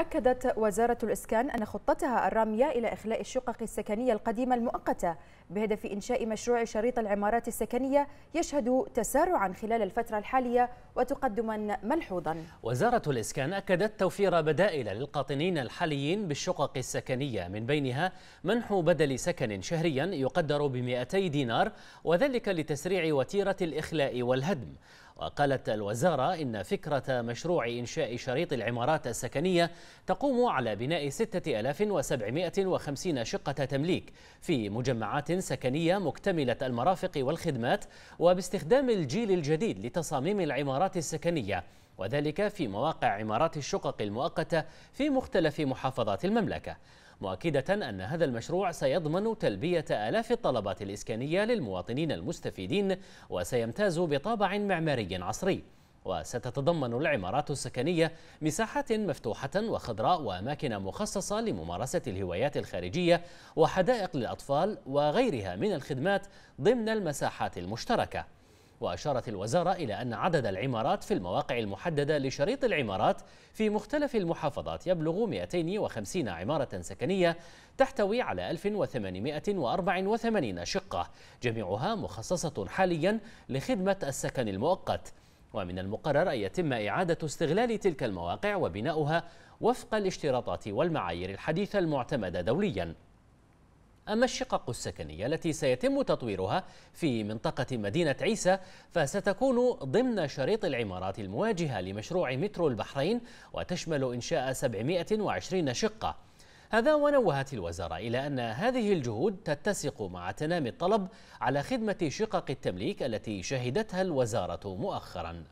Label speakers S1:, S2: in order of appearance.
S1: أكدت وزارة الإسكان أن خطتها الرامية إلى إخلاء الشقق السكنية القديمة المؤقتة بهدف إنشاء مشروع شريط العمارات السكنية يشهد تسارعا خلال الفترة الحالية وتقدما ملحوظا
S2: وزارة الإسكان أكدت توفير بدائل للقاطنين الحاليين بالشقق السكنية من بينها منح بدل سكن شهريا يقدر ب 200 دينار وذلك لتسريع وتيرة الإخلاء والهدم وقالت الوزارة إن فكرة مشروع إنشاء شريط العمارات السكنية تقوم على بناء 6750 شقة تمليك في مجمعات سكنية مكتملة المرافق والخدمات وباستخدام الجيل الجديد لتصاميم العمارات السكنية وذلك في مواقع عمارات الشقق المؤقتة في مختلف محافظات المملكة مؤكدة أن هذا المشروع سيضمن تلبية آلاف الطلبات الإسكانية للمواطنين المستفيدين وسيمتاز بطابع معماري عصري وستتضمن العمارات السكنية مساحات مفتوحة وخضراء وأماكن مخصصة لممارسة الهوايات الخارجية وحدائق للأطفال وغيرها من الخدمات ضمن المساحات المشتركة وأشارت الوزارة إلى أن عدد العمارات في المواقع المحددة لشريط العمارات في مختلف المحافظات يبلغ 250 عمارة سكنية تحتوي على 1884 شقة جميعها مخصصة حاليا لخدمة السكن المؤقت ومن المقرر أن يتم إعادة استغلال تلك المواقع وبناؤها وفق الاشتراطات والمعايير الحديثة المعتمدة دولياً أما الشقق السكنية التي سيتم تطويرها في منطقة مدينة عيسى فستكون ضمن شريط العمارات المواجهة لمشروع مترو البحرين وتشمل إنشاء 720 شقة هذا ونوهت الوزارة إلى أن هذه الجهود تتسق مع تنامي الطلب على خدمة شقق التمليك التي شهدتها الوزارة مؤخراً